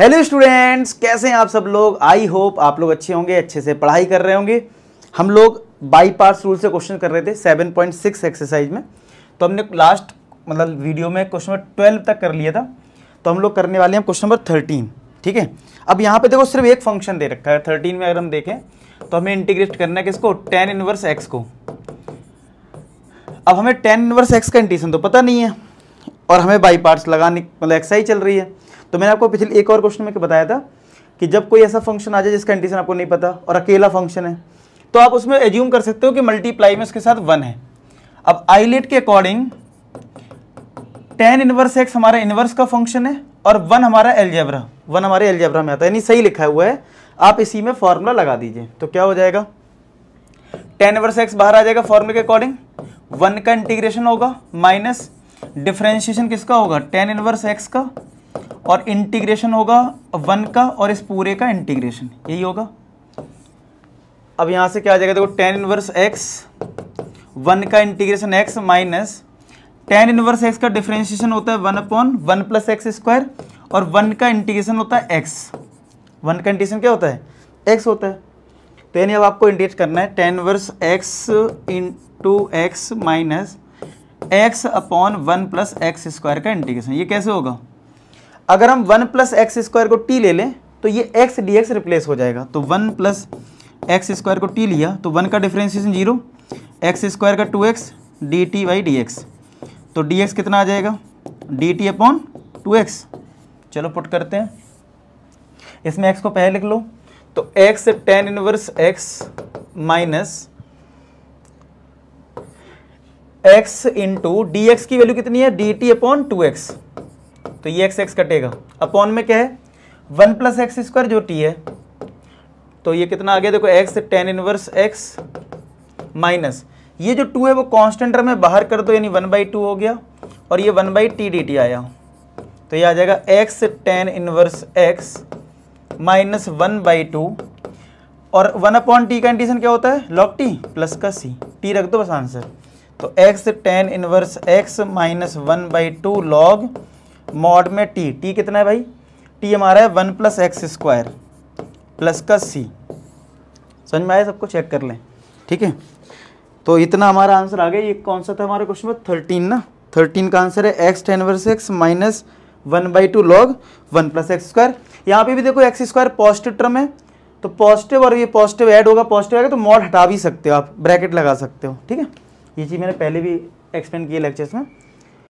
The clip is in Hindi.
हेलो स्टूडेंट्स कैसे हैं आप सब लोग आई होप आप लोग अच्छे होंगे अच्छे से पढ़ाई कर रहे होंगे हम लोग बाई पार्ट रूल से क्वेश्चन कर रहे थे 7.6 एक्सरसाइज में तो हमने लास्ट मतलब वीडियो में क्वेश्चन नंबर ट्वेल्व तक कर लिया था तो हम लोग करने वाले हैं क्वेश्चन नंबर थर्टीन ठीक है अब यहाँ पे देखो सिर्फ एक फंक्शन दे रखा है थर्टीन में अगर हम देखें तो हमें इंटीग्रेट करना है किसको टेन इनवर्स एक्स को अब हमें टेन इनवर्स एक्स का इंटीशन तो पता नहीं है और हमें बाई पार्ट्स लगाने मतलब एक्सरसाइज चल रही है तो मैंने आपको पिछले एक और क्वेश्चन में बताया था कि जब कोई ऐसा फंक्शन आ जाए जिसका कंडीशन आपको नहीं पता और अकेला फंक्शन है तो आप उसमें एज्यूम कर सकते हो कि मल्टीप्लाई में उसके साथ वन है अब आईलेट के अकॉर्डिंग टेन इनवर्स एक्स हमारा इनवर्स का फंक्शन है और वन हमारा एलजेब्रा वन हमारे एलजेब्रा में आता है यानी सही लिखा हुआ है आप इसी में फॉर्मूला लगा दीजिए तो क्या हो जाएगा टेन इनवर्स एक्स बाहर आ जाएगा फॉर्मूले के अकॉर्डिंग वन का इंटीग्रेशन होगा माइनस डिफ्रेंशिएशन किसका होगा टेन इनवर्स एक्स का और इंटीग्रेशन होगा वन का और इस पूरे का इंटीग्रेशन यही होगा अब यहां से क्या आ जाएगा देखो टेन इनवर्स एक्स वन का integration x minus tan inverse x का डिफ्रेंशिएशन होता है one upon one plus x square और वन का इंटीग्रेशन होता है एक्स वन का इंटीग्रेशन क्या होता है एक्स होता है तो यानी अब आपको इंटीग्रेट करना है tan inverse x into x minus x upon one plus x square का इंटीग्रेशन ये कैसे होगा अगर हम वन प्लस एक्स स्क्वायर को टी ले लें तो ये एक्स डी एक्स रिप्लेस हो जाएगा तो वन प्लस एक्स स्क्वायर को टी लिया तो वन का डिफ्रेंसिएशन जीरो एक्स स्क्वायर का two x d t by d x तो डी एक्स कितना आ जाएगा d t upon two x चलो पुट करते हैं इसमें एक्स को पहले लिख लो तो x tan inverse x minus x into d x की वैल्यू कितनी है d t upon two x तो ये एक्स एक्स कटेगा अपॉन में क्या है वन प्लस एक्स स्क्वायर जो टी है तो ये कितना आ गया देखो x tan inverse x minus ये जो टू है वो कांस्टेंट में बाहर कर दो यानी वन बाई टू हो गया और ये one by t d t आया तो ये आ जाएगा x tan inverse x minus one by two और वन अपॉन टी का कंडीशन क्या होता है लॉक टी प्लस का सी टी रख दो बस आंसर तो x tan inverse x minus one by two log mod में t t कितना है भाई t हमारा है one plus x square plus का c समझ में आया सबको चेक कर लें ठीक है तो इतना हमारा आंसर आ गया ये कौन सा था हमारे क्वेश्चन में थर्टीन ना थर्टीन का आंसर है x tan inverse x minus one by two log one plus x square यहाँ पे भी देखो एक्स स्क्वायर पॉजिटिव टर्म है तो पॉजिटिव और ये पॉजिटिव ऐड होगा पॉजिटिव आएगा तो मॉड हटा भी सकते हो आप ब्रैकेट लगा सकते हो ठीक है ये चीज़ मैंने पहले भी एक्सप्लेन किया लेक्चर्स में